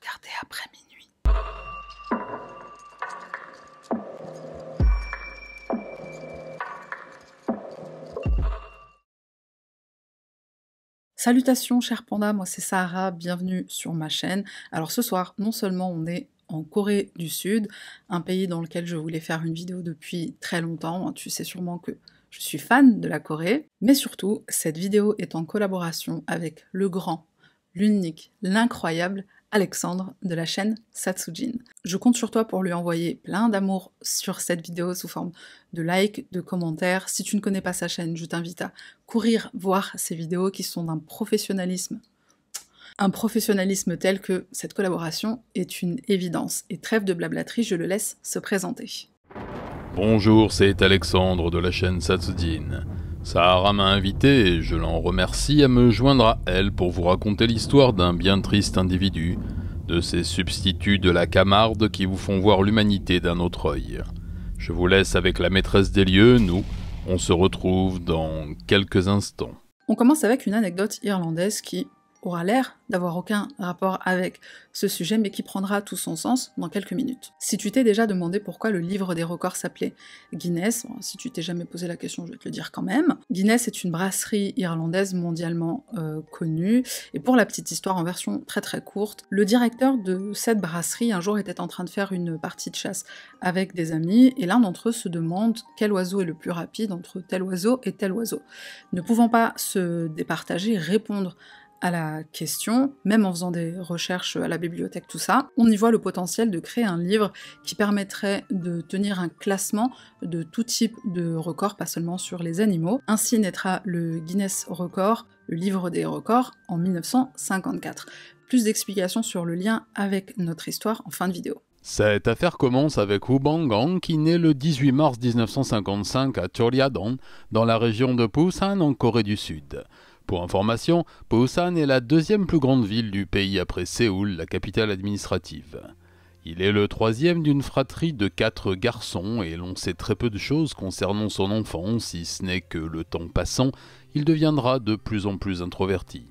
Regardez après minuit. Salutations chers Panda. moi c'est Sarah, bienvenue sur ma chaîne. Alors ce soir, non seulement on est en Corée du Sud, un pays dans lequel je voulais faire une vidéo depuis très longtemps, hein, tu sais sûrement que je suis fan de la Corée, mais surtout, cette vidéo est en collaboration avec le grand, l'unique, l'incroyable Alexandre de la chaîne Satsujin. Je compte sur toi pour lui envoyer plein d'amour sur cette vidéo sous forme de likes, de commentaires. Si tu ne connais pas sa chaîne, je t'invite à courir voir ses vidéos qui sont d'un professionnalisme. Un professionnalisme tel que cette collaboration est une évidence. Et trêve de blablaterie, je le laisse se présenter. Bonjour, c'est Alexandre de la chaîne Satsujin. Sahara m'a invité et je l'en remercie à me joindre à elle pour vous raconter l'histoire d'un bien triste individu, de ces substituts de la Camarde qui vous font voir l'humanité d'un autre œil. Je vous laisse avec la maîtresse des lieux, nous, on se retrouve dans quelques instants. On commence avec une anecdote irlandaise qui, aura l'air d'avoir aucun rapport avec ce sujet, mais qui prendra tout son sens dans quelques minutes. Si tu t'es déjà demandé pourquoi le livre des records s'appelait Guinness, si tu t'es jamais posé la question, je vais te le dire quand même. Guinness est une brasserie irlandaise mondialement euh, connue, et pour la petite histoire en version très très courte, le directeur de cette brasserie un jour était en train de faire une partie de chasse avec des amis, et l'un d'entre eux se demande quel oiseau est le plus rapide entre tel oiseau et tel oiseau. Ne pouvant pas se départager, répondre à la question, même en faisant des recherches à la bibliothèque, tout ça, on y voit le potentiel de créer un livre qui permettrait de tenir un classement de tout type de records, pas seulement sur les animaux. Ainsi naîtra le Guinness Record, le livre des records, en 1954. Plus d'explications sur le lien avec notre histoire en fin de vidéo. Cette affaire commence avec Wu gang qui naît le 18 mars 1955 à Chorya-dong, dans la région de Busan en Corée du Sud. Pour information, Busan est la deuxième plus grande ville du pays après Séoul, la capitale administrative. Il est le troisième d'une fratrie de quatre garçons et l'on sait très peu de choses concernant son enfant, si ce n'est que le temps passant, il deviendra de plus en plus introverti.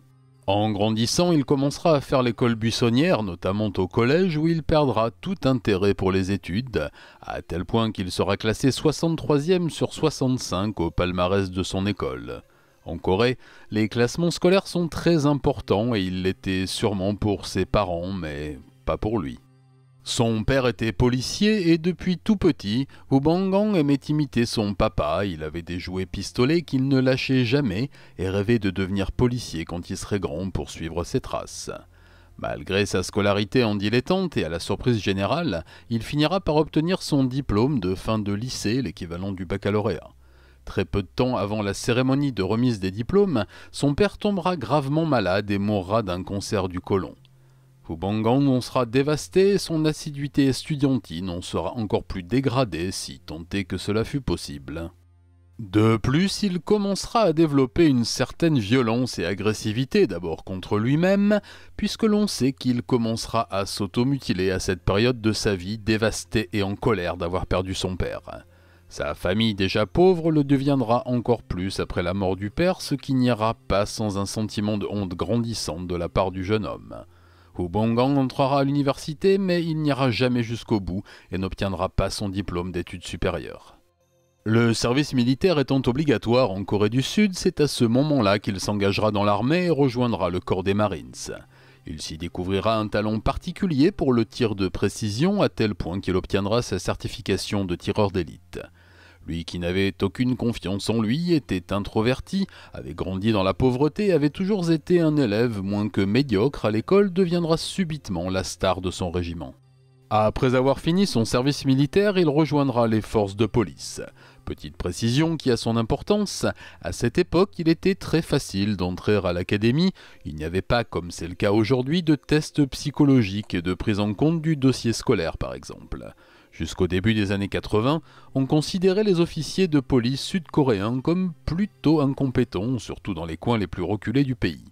En grandissant, il commencera à faire l'école buissonnière, notamment au collège où il perdra tout intérêt pour les études, à tel point qu'il sera classé 63e sur 65 au palmarès de son école. En Corée, les classements scolaires sont très importants et il l'était sûrement pour ses parents, mais pas pour lui. Son père était policier et depuis tout petit, Bangang aimait imiter son papa, il avait des jouets pistolets qu'il ne lâchait jamais et rêvait de devenir policier quand il serait grand pour suivre ses traces. Malgré sa scolarité en dilettante et à la surprise générale, il finira par obtenir son diplôme de fin de lycée, l'équivalent du baccalauréat. Très peu de temps avant la cérémonie de remise des diplômes, son père tombera gravement malade et mourra d'un cancer du côlon. Fubangang en sera dévasté son assiduité estudiantine en sera encore plus dégradée si tant est que cela fut possible. De plus, il commencera à développer une certaine violence et agressivité d'abord contre lui-même, puisque l'on sait qu'il commencera à s'automutiler à cette période de sa vie dévastée et en colère d'avoir perdu son père. Sa famille déjà pauvre le deviendra encore plus après la mort du père, ce qui n'ira pas sans un sentiment de honte grandissante de la part du jeune homme. Bong-gang entrera à l'université, mais il n'ira jamais jusqu'au bout et n'obtiendra pas son diplôme d'études supérieures. Le service militaire étant obligatoire en Corée du Sud, c'est à ce moment-là qu'il s'engagera dans l'armée et rejoindra le corps des Marines. Il s'y découvrira un talent particulier pour le tir de précision à tel point qu'il obtiendra sa certification de tireur d'élite. Lui qui n'avait aucune confiance en lui, était introverti, avait grandi dans la pauvreté, avait toujours été un élève moins que médiocre à l'école, deviendra subitement la star de son régiment. Après avoir fini son service militaire, il rejoindra les forces de police. Petite précision qui a son importance, à cette époque il était très facile d'entrer à l'académie, il n'y avait pas comme c'est le cas aujourd'hui de tests psychologiques et de prise en compte du dossier scolaire par exemple. Jusqu'au début des années 80, on considérait les officiers de police sud-coréens comme plutôt incompétents, surtout dans les coins les plus reculés du pays.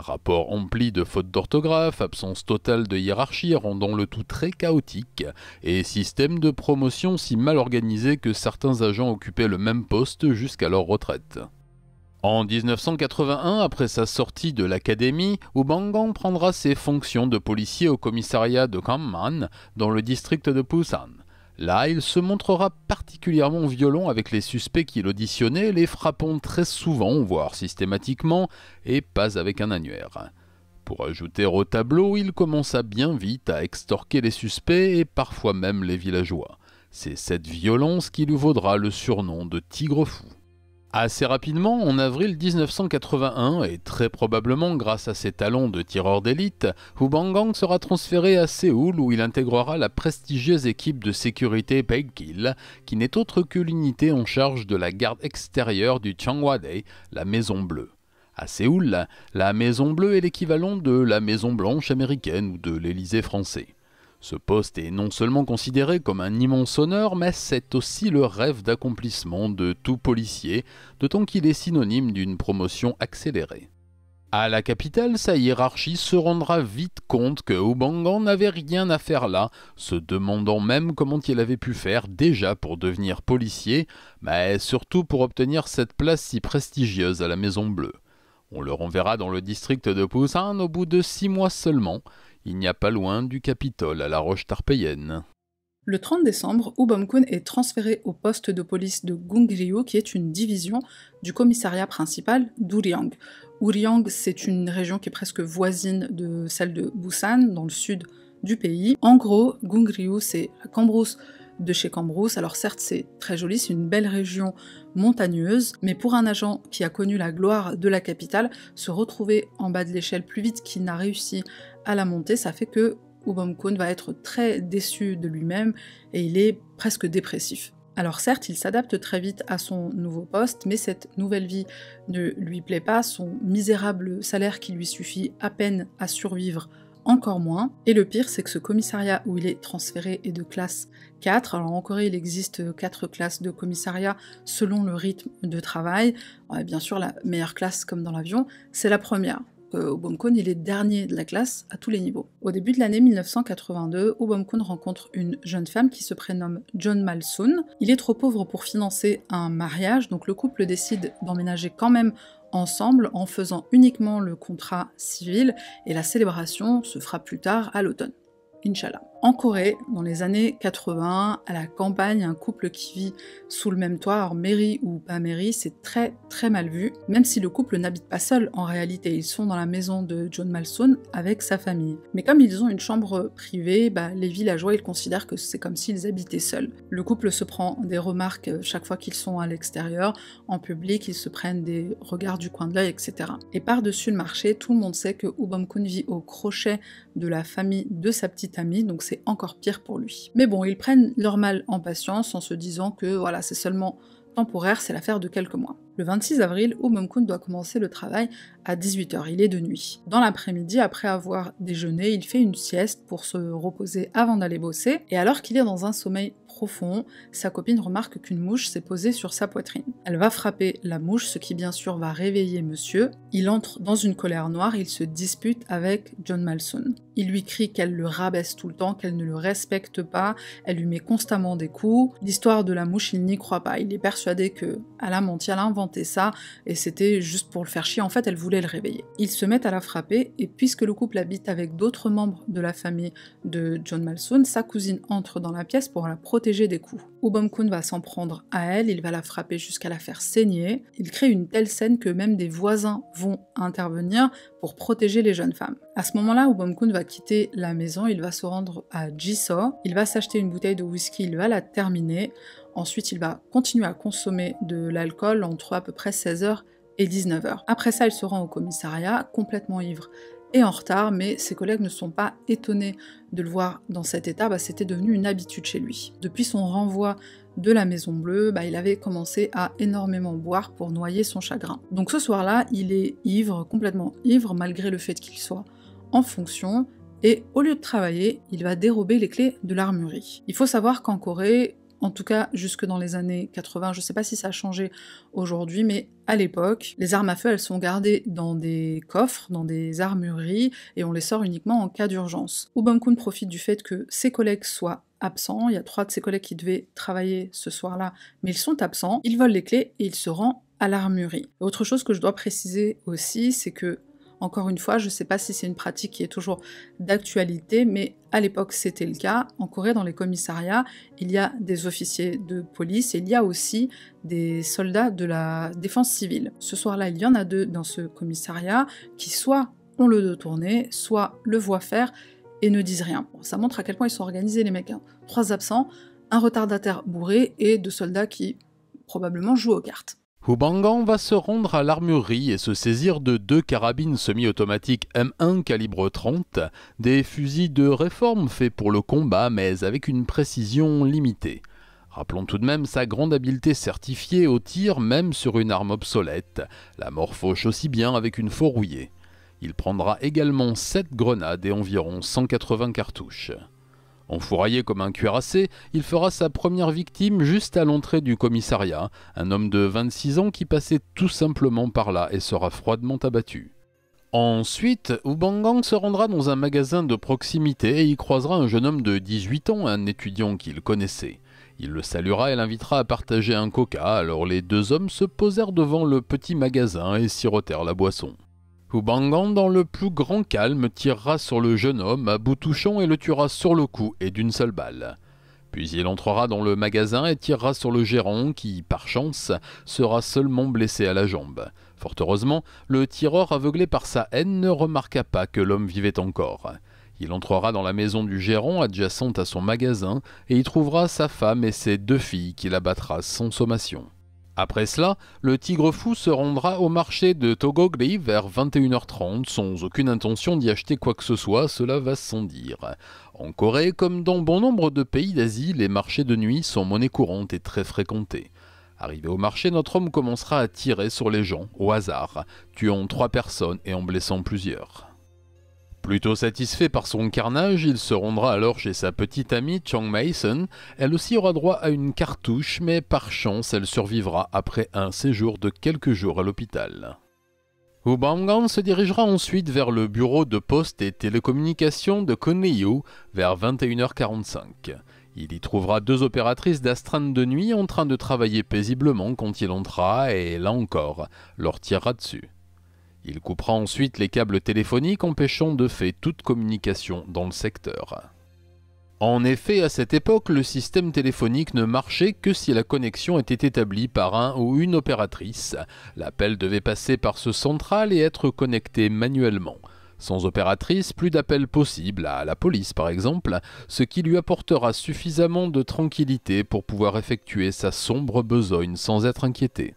Rapport empli de fautes d'orthographe, absence totale de hiérarchie rendant le tout très chaotique, et système de promotion si mal organisé que certains agents occupaient le même poste jusqu'à leur retraite. En 1981, après sa sortie de l'académie, Ubangan prendra ses fonctions de policier au commissariat de Kanman, dans le district de Pusan. Là, il se montrera particulièrement violent avec les suspects qu'il auditionnait, les frappant très souvent, voire systématiquement, et pas avec un annuaire. Pour ajouter au tableau, il commença bien vite à extorquer les suspects et parfois même les villageois. C'est cette violence qui lui vaudra le surnom de Tigre fou. Assez rapidement, en avril 1981, et très probablement grâce à ses talents de tireur d'élite, Hu Bangang sera transféré à Séoul où il intégrera la prestigieuse équipe de sécurité Baekgil, qui n'est autre que l'unité en charge de la garde extérieure du Dae, la Maison Bleue. À Séoul, la Maison Bleue est l'équivalent de la Maison Blanche américaine ou de l'Élysée français. Ce poste est non seulement considéré comme un immense honneur, mais c'est aussi le rêve d'accomplissement de tout policier, d'autant qu'il est synonyme d'une promotion accélérée. À la capitale, sa hiérarchie se rendra vite compte que Oubangan n'avait rien à faire là, se demandant même comment il avait pu faire déjà pour devenir policier, mais surtout pour obtenir cette place si prestigieuse à la Maison Bleue. On le renverra dans le district de Poussin au bout de six mois seulement, il n'y a pas loin du Capitole à La roche tarpéienne Le 30 décembre, ubamkun est transféré au poste de police de Gungryu, qui est une division du commissariat principal d'Uriang. Uriang, c'est une région qui est presque voisine de celle de Busan, dans le sud du pays. En gros, Gungryu, c'est Cambrousse de chez Cambrousse. Alors certes, c'est très joli, c'est une belle région montagneuse, mais pour un agent qui a connu la gloire de la capitale, se retrouver en bas de l'échelle plus vite qu'il n'a réussi à la montée, ça fait que Bum-Kun va être très déçu de lui-même et il est presque dépressif. Alors certes, il s'adapte très vite à son nouveau poste, mais cette nouvelle vie ne lui plaît pas, son misérable salaire qui lui suffit à peine à survivre encore moins. Et le pire, c'est que ce commissariat où il est transféré est de classe 4. Alors en Corée, il existe 4 classes de commissariat selon le rythme de travail. Bien sûr, la meilleure classe, comme dans l'avion, c'est la première. Euh, Obomkun, il est dernier de la classe à tous les niveaux. Au début de l'année 1982, Obomkun rencontre une jeune femme qui se prénomme John Malsoon. Il est trop pauvre pour financer un mariage, donc le couple décide d'emménager quand même ensemble en faisant uniquement le contrat civil et la célébration se fera plus tard à l'automne. Inch'Allah. En Corée, dans les années 80, à la campagne, un couple qui vit sous le même toit, alors mairie ou pas mairie, c'est très très mal vu, même si le couple n'habite pas seul en réalité, ils sont dans la maison de John Malson avec sa famille. Mais comme ils ont une chambre privée, bah, les villageois ils considèrent que c'est comme s'ils habitaient seuls. Le couple se prend des remarques euh, chaque fois qu'ils sont à l'extérieur, en public ils se prennent des regards du coin de l'œil, etc. Et par-dessus le marché, tout le monde sait que Ubom Kun vit au crochet de la famille de sa petite amie, donc encore pire pour lui. Mais bon, ils prennent leur mal en patience en se disant que voilà, c'est seulement temporaire, c'est l'affaire de quelques mois. Le 26 avril, Umumkun doit commencer le travail à 18h, il est de nuit. Dans l'après-midi, après avoir déjeuné, il fait une sieste pour se reposer avant d'aller bosser, et alors qu'il est dans un sommeil sa copine remarque qu'une mouche s'est posée sur sa poitrine. Elle va frapper la mouche, ce qui bien sûr va réveiller monsieur. Il entre dans une colère noire, il se dispute avec John Malson. Il lui crie qu'elle le rabaisse tout le temps, qu'elle ne le respecte pas, elle lui met constamment des coups. L'histoire de la mouche, il n'y croit pas, il est persuadé que a menti, elle a inventé ça, et c'était juste pour le faire chier, en fait elle voulait le réveiller. Ils se mettent à la frapper, et puisque le couple habite avec d'autres membres de la famille de John Malson, sa cousine entre dans la pièce pour la protéger des coups. Ubom-kun va s'en prendre à elle, il va la frapper jusqu'à la faire saigner. Il crée une telle scène que même des voisins vont intervenir pour protéger les jeunes femmes. À ce moment-là, Ubom-kun va quitter la maison, il va se rendre à Jiso, il va s'acheter une bouteille de whisky, il va la terminer. Ensuite, il va continuer à consommer de l'alcool entre à peu près 16h et 19h. Après ça, il se rend au commissariat, complètement ivre en retard, mais ses collègues ne sont pas étonnés de le voir dans cet état, bah, c'était devenu une habitude chez lui. Depuis son renvoi de la Maison Bleue, bah, il avait commencé à énormément boire pour noyer son chagrin. Donc ce soir-là, il est ivre, complètement ivre, malgré le fait qu'il soit en fonction, et au lieu de travailler, il va dérober les clés de l'armurerie. Il faut savoir qu'en Corée, en tout cas jusque dans les années 80. Je ne sais pas si ça a changé aujourd'hui, mais à l'époque, les armes à feu, elles sont gardées dans des coffres, dans des armureries, et on les sort uniquement en cas d'urgence. Ubam profite du fait que ses collègues soient absents, il y a trois de ses collègues qui devaient travailler ce soir-là, mais ils sont absents, il vole les clés et il se rend à l'armurerie. Autre chose que je dois préciser aussi, c'est que encore une fois, je ne sais pas si c'est une pratique qui est toujours d'actualité, mais à l'époque c'était le cas. En Corée, dans les commissariats, il y a des officiers de police et il y a aussi des soldats de la défense civile. Ce soir-là, il y en a deux dans ce commissariat qui soit ont le dos tourné, soit le voient faire et ne disent rien. ça montre à quel point ils sont organisés les mecs. Hein. Trois absents, un retardataire bourré et deux soldats qui probablement jouent aux cartes. Hubangan va se rendre à l'armurerie et se saisir de deux carabines semi-automatiques M1 calibre 30, des fusils de réforme faits pour le combat mais avec une précision limitée. Rappelons tout de même sa grande habileté certifiée au tir même sur une arme obsolète, la mort aussi bien avec une fourrouillée. Il prendra également 7 grenades et environ 180 cartouches. Enfouraillé comme un cuirassé, il fera sa première victime juste à l'entrée du commissariat, un homme de 26 ans qui passait tout simplement par là et sera froidement abattu. Ensuite, Ubangang se rendra dans un magasin de proximité et y croisera un jeune homme de 18 ans, un étudiant qu'il connaissait. Il le saluera et l'invitera à partager un coca, alors les deux hommes se posèrent devant le petit magasin et sirotèrent la boisson. Bangan, dans le plus grand calme, tirera sur le jeune homme à bout touchant et le tuera sur le cou et d'une seule balle. Puis il entrera dans le magasin et tirera sur le gérant qui, par chance, sera seulement blessé à la jambe. Fort heureusement, le tireur aveuglé par sa haine ne remarqua pas que l'homme vivait encore. Il entrera dans la maison du gérant adjacente à son magasin et y trouvera sa femme et ses deux filles qu'il abattra sans sommation. Après cela, le tigre fou se rendra au marché de Togogli vers 21h30 sans aucune intention d'y acheter quoi que ce soit, cela va sans dire. En Corée, comme dans bon nombre de pays d'Asie, les marchés de nuit sont monnaie courante et très fréquentés. Arrivé au marché, notre homme commencera à tirer sur les gens, au hasard, tuant trois personnes et en blessant plusieurs. Plutôt satisfait par son carnage, il se rendra alors chez sa petite amie Chong Mason. Elle aussi aura droit à une cartouche, mais par chance, elle survivra après un séjour de quelques jours à l'hôpital. Hu Bangan se dirigera ensuite vers le bureau de poste et télécommunications de Liu, vers 21h45. Il y trouvera deux opératrices d'astreinte de nuit en train de travailler paisiblement quand il entrera et, là encore, leur tirera dessus. Il coupera ensuite les câbles téléphoniques empêchant de fait toute communication dans le secteur. En effet, à cette époque, le système téléphonique ne marchait que si la connexion était établie par un ou une opératrice. L'appel devait passer par ce central et être connecté manuellement. Sans opératrice, plus d'appels possibles à la police par exemple, ce qui lui apportera suffisamment de tranquillité pour pouvoir effectuer sa sombre besogne sans être inquiété.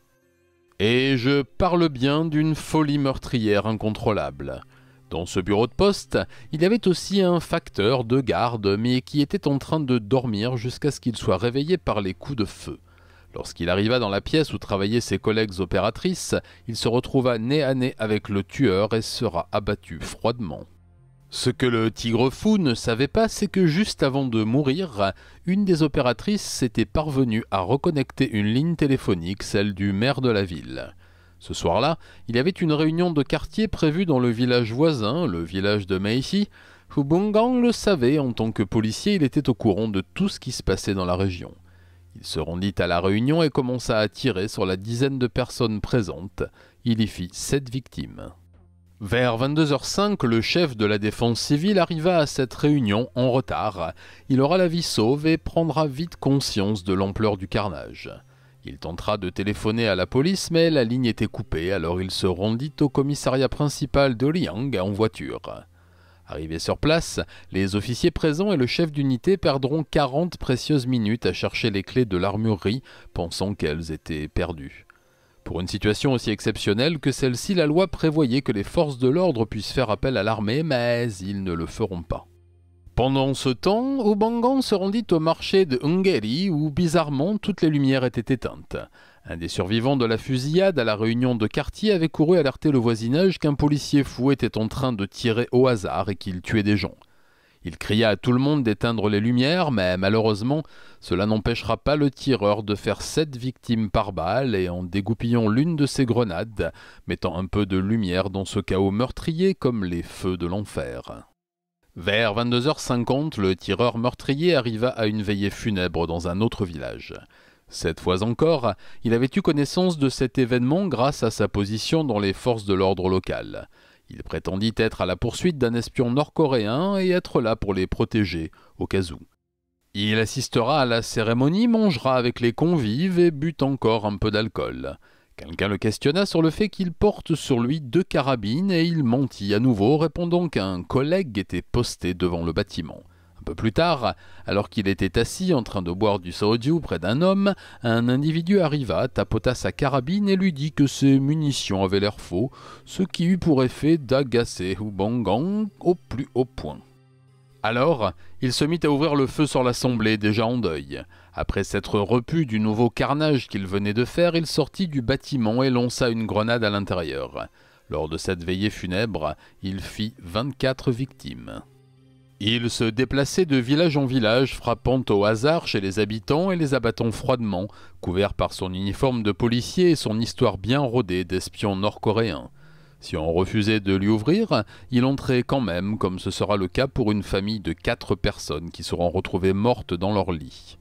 Et je parle bien d'une folie meurtrière incontrôlable. Dans ce bureau de poste, il y avait aussi un facteur de garde, mais qui était en train de dormir jusqu'à ce qu'il soit réveillé par les coups de feu. Lorsqu'il arriva dans la pièce où travaillaient ses collègues opératrices, il se retrouva nez à nez avec le tueur et sera abattu froidement. Ce que le tigre fou ne savait pas, c'est que juste avant de mourir, une des opératrices s'était parvenue à reconnecter une ligne téléphonique, celle du maire de la ville. Ce soir-là, il y avait une réunion de quartier prévue dans le village voisin, le village de Meishi. Hubungang le savait, en tant que policier, il était au courant de tout ce qui se passait dans la région. Il se rendit à la réunion et commença à tirer sur la dizaine de personnes présentes. Il y fit sept victimes. Vers 22h05, le chef de la défense civile arriva à cette réunion en retard. Il aura la vie sauve et prendra vite conscience de l'ampleur du carnage. Il tentera de téléphoner à la police, mais la ligne était coupée, alors il se rendit au commissariat principal de Liang en voiture. Arrivé sur place, les officiers présents et le chef d'unité perdront 40 précieuses minutes à chercher les clés de l'armurerie, pensant qu'elles étaient perdues. Pour une situation aussi exceptionnelle que celle-ci, la loi prévoyait que les forces de l'ordre puissent faire appel à l'armée, mais ils ne le feront pas. Pendant ce temps, Obangan se rendit au marché de Hungary où, bizarrement, toutes les lumières étaient éteintes. Un des survivants de la fusillade à la réunion de quartier avait couru alerter le voisinage qu'un policier fou était en train de tirer au hasard et qu'il tuait des gens. Il cria à tout le monde d'éteindre les lumières, mais malheureusement, cela n'empêchera pas le tireur de faire sept victimes par balle et en dégoupillant l'une de ses grenades, mettant un peu de lumière dans ce chaos meurtrier comme les feux de l'enfer. Vers 22h50, le tireur meurtrier arriva à une veillée funèbre dans un autre village. Cette fois encore, il avait eu connaissance de cet événement grâce à sa position dans les forces de l'ordre locales. Il prétendit être à la poursuite d'un espion nord-coréen et être là pour les protéger, au cas où. Il assistera à la cérémonie, mangera avec les convives et bute encore un peu d'alcool. Quelqu'un le questionna sur le fait qu'il porte sur lui deux carabines et il mentit à nouveau, répondant qu'un collègue était posté devant le bâtiment. Un peu plus tard, alors qu'il était assis en train de boire du soju près d'un homme, un individu arriva, tapota sa carabine et lui dit que ses munitions avaient l'air faux, ce qui eut pour effet d'agacer Hubangang au plus haut point. Alors, il se mit à ouvrir le feu sur l'assemblée déjà en deuil. Après s'être repu du nouveau carnage qu'il venait de faire, il sortit du bâtiment et lança une grenade à l'intérieur. Lors de cette veillée funèbre, il fit 24 victimes. Il se déplaçait de village en village, frappant au hasard chez les habitants et les abattant froidement, couvert par son uniforme de policier et son histoire bien rodée d'espion nord-coréen. Si on refusait de lui ouvrir, il entrait quand même, comme ce sera le cas pour une famille de quatre personnes qui seront retrouvées mortes dans leur lit.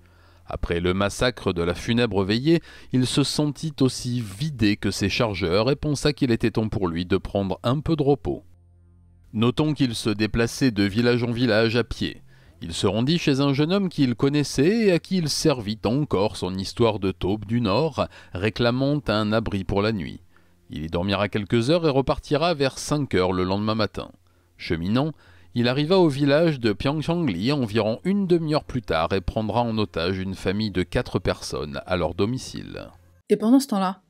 Après le massacre de la funèbre veillée, il se sentit aussi vidé que ses chargeurs et pensa qu'il était temps pour lui de prendre un peu de repos. Notons qu'il se déplaçait de village en village à pied. Il se rendit chez un jeune homme qu'il connaissait et à qui il servit encore son histoire de taupe du Nord, réclamant un abri pour la nuit. Il y dormira quelques heures et repartira vers 5 heures le lendemain matin. Cheminant, il arriva au village de Pyeongchangli environ une demi-heure plus tard et prendra en otage une famille de quatre personnes à leur domicile. Et pendant ce temps-là,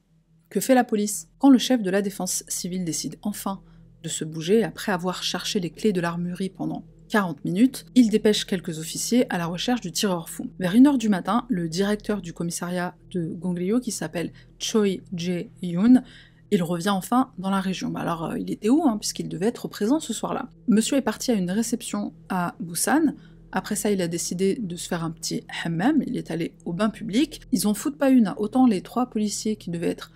que fait la police Quand le chef de la défense civile décide enfin de se bouger après avoir cherché les clés de l'armurerie pendant 40 minutes, il dépêche quelques officiers à la recherche du tireur fou. Vers 1h du matin, le directeur du commissariat de Gonglio, qui s'appelle Choi Jae-yoon, il revient enfin dans la région. Bah alors, euh, il était où hein, Puisqu'il devait être présent ce soir-là. Monsieur est parti à une réception à Busan. Après ça, il a décidé de se faire un petit hammam. Il est allé au bain public. Ils ont foutent pas une, autant les trois policiers qui devaient être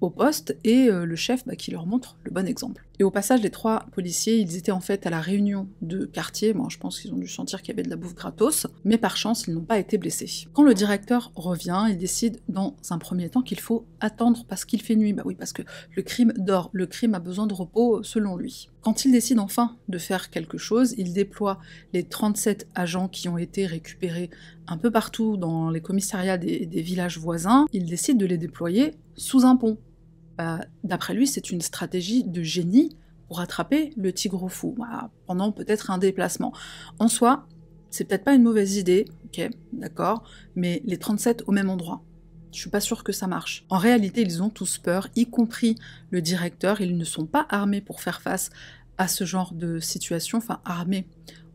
au poste et euh, le chef bah, qui leur montre le bon exemple. Et au passage, les trois policiers, ils étaient en fait à la réunion de quartier. Moi, je pense qu'ils ont dû sentir qu'il y avait de la bouffe gratos, mais par chance, ils n'ont pas été blessés. Quand le directeur revient, il décide dans un premier temps qu'il faut attendre parce qu'il fait nuit. Bah oui, parce que le crime dort, le crime a besoin de repos selon lui. Quand il décide enfin de faire quelque chose, il déploie les 37 agents qui ont été récupérés un peu partout dans les commissariats des villages voisins. Il décide de les déployer sous un pont bah, d'après lui, c'est une stratégie de génie pour attraper le tigre fou bah, pendant peut-être un déplacement. En soi, c'est peut-être pas une mauvaise idée, ok, d'accord, mais les 37 au même endroit. Je suis pas sûre que ça marche. En réalité, ils ont tous peur, y compris le directeur. Ils ne sont pas armés pour faire face à ce genre de situation, enfin armés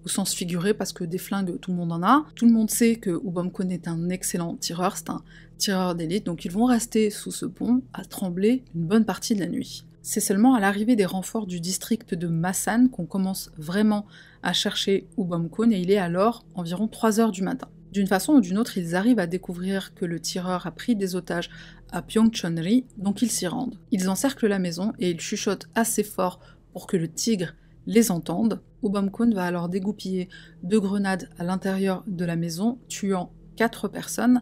au sens figuré, parce que des flingues, tout le monde en a. Tout le monde sait que Ubomkone est un excellent tireur, c'est un tireur d'élite, donc ils vont rester sous ce pont à trembler une bonne partie de la nuit. C'est seulement à l'arrivée des renforts du district de Massan qu'on commence vraiment à chercher Ubum-Kun, et il est alors environ 3 heures du matin. D'une façon ou d'une autre, ils arrivent à découvrir que le tireur a pris des otages à Pyeongchon-ri, donc ils s'y rendent. Ils encerclent la maison et ils chuchotent assez fort pour que le tigre les entende. Obamkun va alors dégoupiller deux grenades à l'intérieur de la maison, tuant quatre personnes,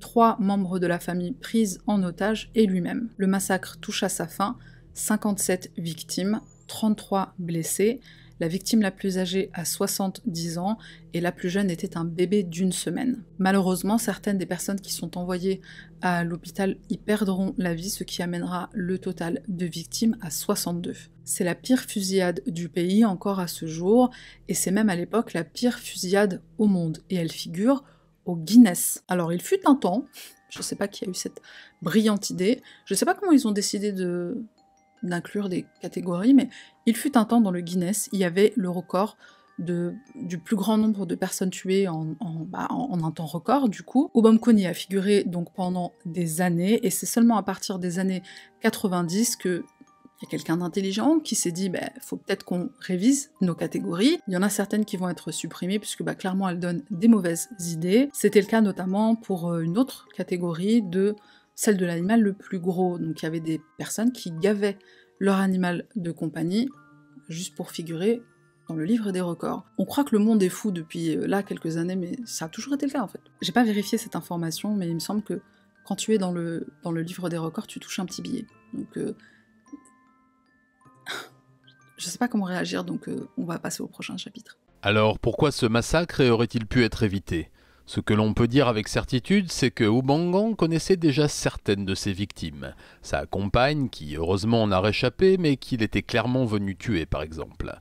trois membres de la famille prises en otage et lui-même. Le massacre touche à sa fin, 57 victimes, 33 blessés, la victime la plus âgée a 70 ans et la plus jeune était un bébé d'une semaine. Malheureusement, certaines des personnes qui sont envoyées à l'hôpital y perdront la vie, ce qui amènera le total de victimes à 62. C'est la pire fusillade du pays encore à ce jour, et c'est même à l'époque la pire fusillade au monde, et elle figure au Guinness. Alors il fut un temps, je sais pas qui a eu cette brillante idée, je sais pas comment ils ont décidé de d'inclure des catégories, mais il fut un temps dans le Guinness, il y avait le record de, du plus grand nombre de personnes tuées en, bah, un temps record, du coup. obam a figuré donc pendant des années, et c'est seulement à partir des années 90 que il y a quelqu'un d'intelligent qui s'est dit, il bah, faut peut-être qu'on révise nos catégories. Il y en a certaines qui vont être supprimées puisque bah, clairement elles donnent des mauvaises idées. C'était le cas notamment pour euh, une autre catégorie de celle de l'animal le plus gros. Donc il y avait des personnes qui gavaient leur animal de compagnie juste pour figurer dans le livre des records. On croit que le monde est fou depuis euh, là quelques années, mais ça a toujours été le cas en fait. J'ai pas vérifié cette information, mais il me semble que quand tu es dans le, dans le livre des records, tu touches un petit billet. Donc euh, je sais pas comment réagir, donc euh, on va passer au prochain chapitre. Alors pourquoi ce massacre aurait-il pu être évité ce que l'on peut dire avec certitude, c'est que Ubangan connaissait déjà certaines de ses victimes. Sa compagne, qui heureusement en a réchappé, mais qu'il était clairement venu tuer par exemple.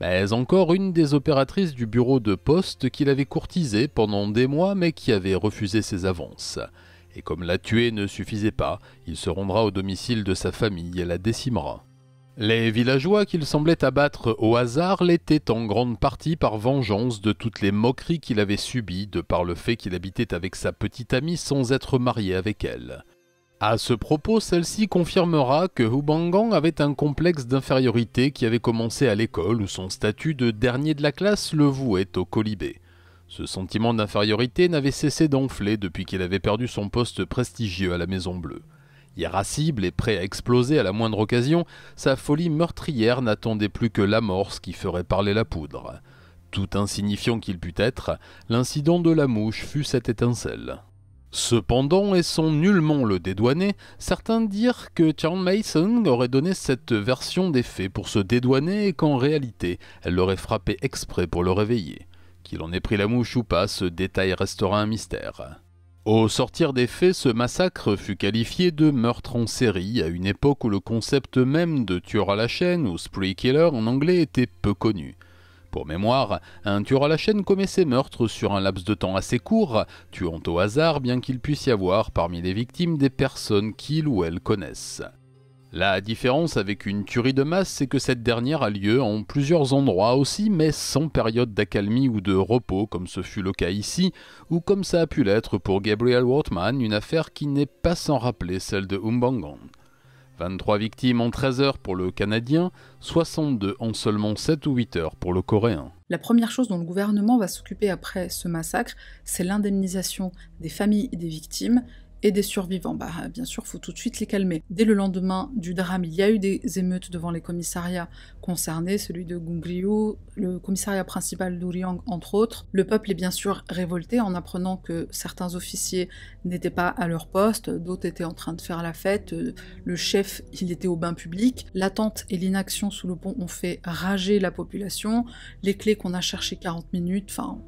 Mais encore une des opératrices du bureau de poste qu'il avait courtisée pendant des mois mais qui avait refusé ses avances. Et comme la tuer ne suffisait pas, il se rendra au domicile de sa famille et la décimera. Les villageois qu'il semblait abattre au hasard l'étaient en grande partie par vengeance de toutes les moqueries qu'il avait subies de par le fait qu'il habitait avec sa petite amie sans être marié avec elle. À ce propos, celle-ci confirmera que Hubangang avait un complexe d'infériorité qui avait commencé à l'école où son statut de dernier de la classe le vouait au colibé. Ce sentiment d'infériorité n'avait cessé d'enfler depuis qu'il avait perdu son poste prestigieux à la Maison Bleue. Irascible et prêt à exploser à la moindre occasion, sa folie meurtrière n'attendait plus que l'amorce qui ferait parler la poudre. Tout insignifiant qu'il pût être, l'incident de la mouche fut cette étincelle. Cependant, et sans nullement le dédouaner, certains dirent que Charles Mason aurait donné cette version des faits pour se dédouaner et qu'en réalité, elle l'aurait frappé exprès pour le réveiller. Qu'il en ait pris la mouche ou pas, ce détail restera un mystère. Au sortir des faits, ce massacre fut qualifié de meurtre en série, à une époque où le concept même de tueur à la chaîne ou spree killer en anglais était peu connu. Pour mémoire, un tueur à la chaîne commet ses meurtres sur un laps de temps assez court, tuant au hasard bien qu'il puisse y avoir parmi les victimes des personnes qu'il ou elle connaissent. La différence avec une tuerie de masse, c'est que cette dernière a lieu en plusieurs endroits aussi, mais sans période d'accalmie ou de repos, comme ce fut le cas ici, ou comme ça a pu l'être pour Gabriel Wortman, une affaire qui n'est pas sans rappeler celle de Umbangon. 23 victimes en 13 heures pour le Canadien, 62 en seulement 7 ou 8 heures pour le Coréen. La première chose dont le gouvernement va s'occuper après ce massacre, c'est l'indemnisation des familles et des victimes, et des survivants. Bah, bien sûr, faut tout de suite les calmer. Dès le lendemain du drame, il y a eu des émeutes devant les commissariats concernés, celui de Gungryu, le commissariat principal d'Uriang, entre autres. Le peuple est bien sûr révolté en apprenant que certains officiers n'étaient pas à leur poste, d'autres étaient en train de faire la fête, euh, le chef, il était au bain public. L'attente et l'inaction sous le pont ont fait rager la population. Les clés qu'on a cherchées 40 minutes, enfin,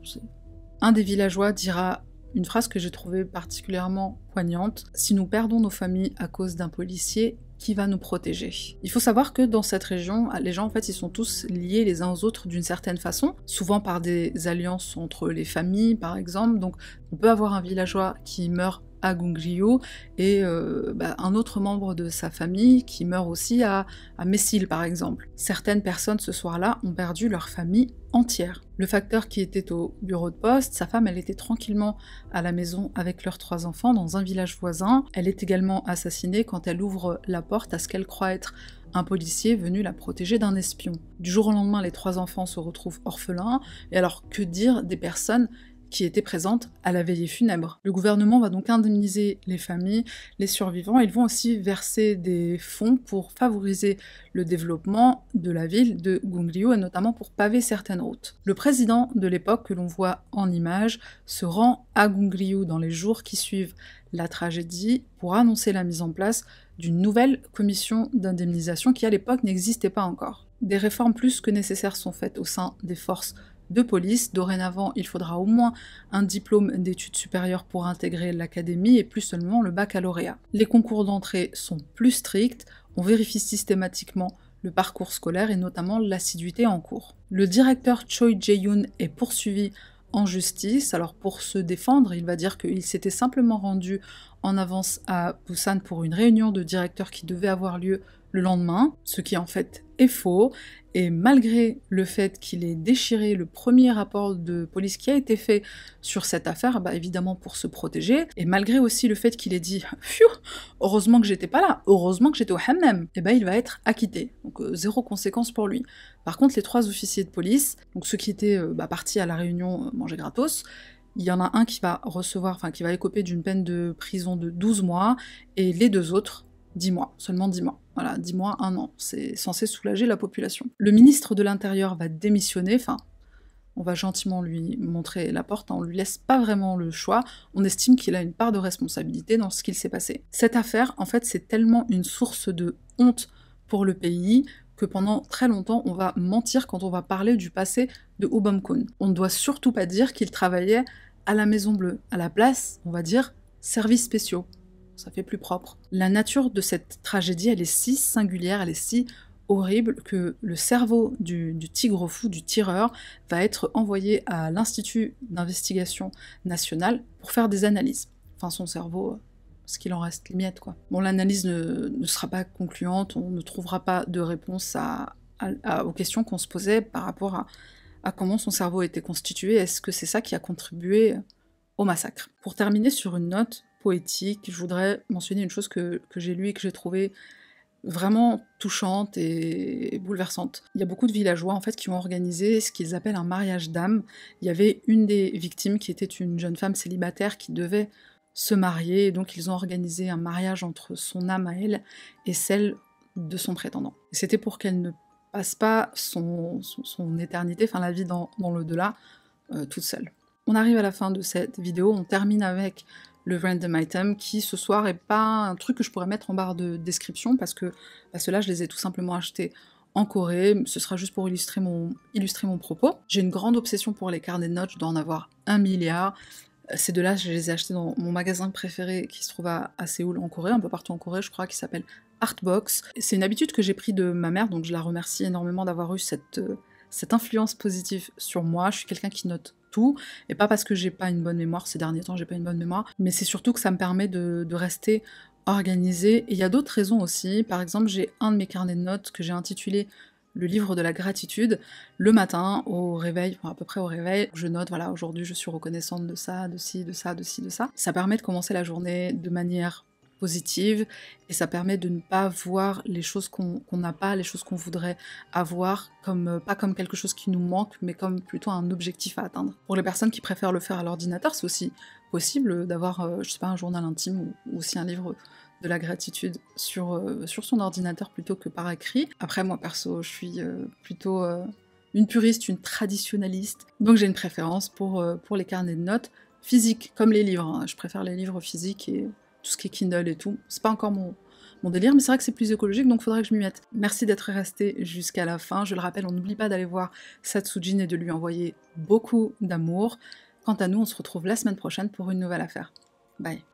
un des villageois dira une phrase que j'ai trouvée particulièrement poignante. Si nous perdons nos familles à cause d'un policier, qui va nous protéger. Il faut savoir que dans cette région, les gens en fait ils sont tous liés les uns aux autres d'une certaine façon, souvent par des alliances entre les familles par exemple. Donc on peut avoir un villageois qui meurt à et euh, bah, un autre membre de sa famille qui meurt aussi à, à Messil par exemple. Certaines personnes ce soir-là ont perdu leur famille entière. Le facteur qui était au bureau de poste, sa femme, elle était tranquillement à la maison avec leurs trois enfants dans un village voisin. Elle est également assassinée quand elle ouvre la porte à ce qu'elle croit être un policier venu la protéger d'un espion. Du jour au lendemain, les trois enfants se retrouvent orphelins, et alors que dire des personnes qui étaient présentes à la veillée funèbre. Le gouvernement va donc indemniser les familles, les survivants, ils vont aussi verser des fonds pour favoriser le développement de la ville de Gungliu et notamment pour paver certaines routes. Le président de l'époque que l'on voit en image se rend à Gungliu dans les jours qui suivent la tragédie pour annoncer la mise en place d'une nouvelle commission d'indemnisation qui à l'époque n'existait pas encore. Des réformes plus que nécessaires sont faites au sein des forces de police. Dorénavant, il faudra au moins un diplôme d'études supérieures pour intégrer l'académie et plus seulement le baccalauréat. Les concours d'entrée sont plus stricts, on vérifie systématiquement le parcours scolaire et notamment l'assiduité en cours. Le directeur Choi Jae-yoon est poursuivi en justice. Alors pour se défendre, il va dire qu'il s'était simplement rendu en avance à Busan pour une réunion de directeurs qui devait avoir lieu le lendemain, ce qui en fait est faux, et malgré le fait qu'il ait déchiré le premier rapport de police qui a été fait sur cette affaire, bah évidemment pour se protéger, et malgré aussi le fait qu'il ait dit Phew, heureusement que j'étais pas là, heureusement que j'étais au hammam, et eh ben il va être acquitté. Donc euh, zéro conséquence pour lui. Par contre, les trois officiers de police, donc ceux qui étaient euh, bah, partis à la réunion euh, manger gratos, il y en a un qui va recevoir, enfin qui va écoper d'une peine de prison de 12 mois, et les deux autres Dix mois, seulement dix mois. Voilà, dis mois, un an. C'est censé soulager la population. Le ministre de l'Intérieur va démissionner, enfin, on va gentiment lui montrer la porte, hein, on ne lui laisse pas vraiment le choix, on estime qu'il a une part de responsabilité dans ce qu'il s'est passé. Cette affaire, en fait, c'est tellement une source de honte pour le pays que pendant très longtemps, on va mentir quand on va parler du passé de Obamkun. On ne doit surtout pas dire qu'il travaillait à la Maison Bleue. À la place, on va dire services spéciaux ça fait plus propre. La nature de cette tragédie, elle est si singulière, elle est si horrible que le cerveau du, tigre fou, du tireur, va être envoyé à l'Institut d'investigation nationale pour faire des analyses. Enfin, son cerveau, euh, ce qu'il en reste, les miettes, quoi. Bon, l'analyse ne, sera pas concluante, on ne trouvera pas de réponse aux questions qu'on se posait par rapport à, à comment son cerveau était constitué, est-ce que c'est ça qui a contribué au massacre. Pour terminer sur une note poétique, je voudrais mentionner une chose que, j'ai lue et que j'ai trouvée vraiment touchante et bouleversante. Il y a beaucoup de villageois en fait qui ont organisé ce qu'ils appellent un mariage d'âme. Il y avait une des victimes qui était une jeune femme célibataire qui devait se marier donc ils ont organisé un mariage entre son âme à elle et celle de son prétendant. C'était pour qu'elle ne passe pas son, son, éternité, enfin la vie dans, le delà euh, toute seule. On arrive à la fin de cette vidéo, on termine avec le random item qui ce soir est pas un truc que je pourrais mettre en barre de description parce que ceux-là je les ai tout simplement achetés en Corée, ce sera juste pour illustrer mon, illustrer mon propos. J'ai une grande obsession pour les carnets de notes, je dois en avoir un milliard. Euh, ces deux-là, je les ai achetés dans mon magasin préféré qui se trouve à, Séoul, en Corée, un peu partout en Corée, je crois, qui s'appelle Artbox. C'est une habitude que j'ai prise de ma mère, donc je la remercie énormément d'avoir eu cette, euh, cette influence positive sur moi. Je suis quelqu'un qui note et pas parce que j'ai pas une bonne mémoire, ces derniers temps j'ai pas une bonne mémoire, mais c'est surtout que ça me permet de, rester organisé Et il y a d'autres raisons aussi. Par exemple, j'ai un de mes carnets de notes que j'ai intitulé le livre de la gratitude. Le matin, au réveil, à peu près au réveil, je note, voilà, aujourd'hui je suis reconnaissante de ça, de ci, de ça, de ci, de ça. Ça permet de commencer la journée de manière positive et ça permet de ne pas voir les choses qu'on n'a pas, les choses qu'on voudrait avoir, comme, euh, pas comme quelque chose qui nous manque, mais comme plutôt un objectif à atteindre. Pour les personnes qui préfèrent le faire à l'ordinateur, c'est aussi possible d'avoir, euh, je sais pas, un journal intime ou aussi un livre de la gratitude sur, euh, sur son ordinateur plutôt que par écrit. Après, moi perso, je suis plutôt une puriste, une traditionnaliste, donc j'ai une préférence pour, pour les carnets de notes physiques, comme les livres. Hein. Je préfère les livres physiques et tout ce qui est Kindle et tout. C'est pas encore mon, mon délire, mais c'est vrai que c'est plus écologique, donc faudrait que je m'y mette. Merci d'être resté jusqu'à la fin. Je le rappelle, on n'oublie pas d'aller voir Satsujin et de lui envoyer beaucoup d'amour. Quant à nous, on se retrouve la semaine prochaine pour une nouvelle affaire. Bye.